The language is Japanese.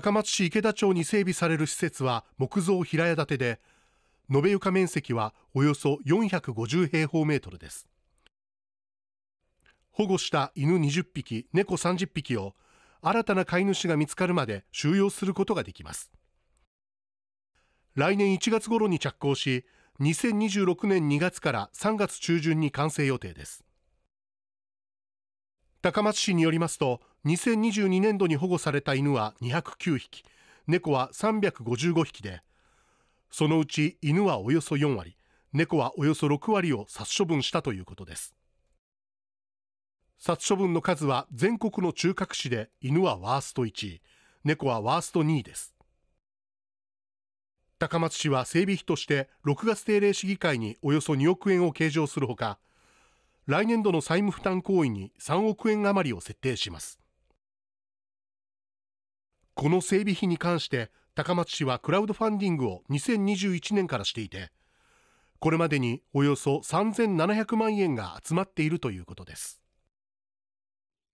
高松市池田町に整備される施設は木造平屋建てで延べ床面積はおよそ450平方メートルです保護した犬20匹猫30匹を新たな飼い主が見つかるまで収容することができます来年1月頃に着工し2026年2月から3月中旬に完成予定です高松市によりますと2022年度に保護された犬は209匹猫は355匹でそのうち犬はおよそ4割猫はおよそ6割を殺処分したということです殺処分の数は全国の中核市で犬はワースト1位猫はワースト2位です高松市は整備費として6月定例市議会におよそ2億円を計上するほか来年度の債務負担行為に3億円余りを設定しますこの整備費に関して高松市はクラウドファンディングを2021年からしていてこれまでにおよそ3700万円が集まっているということです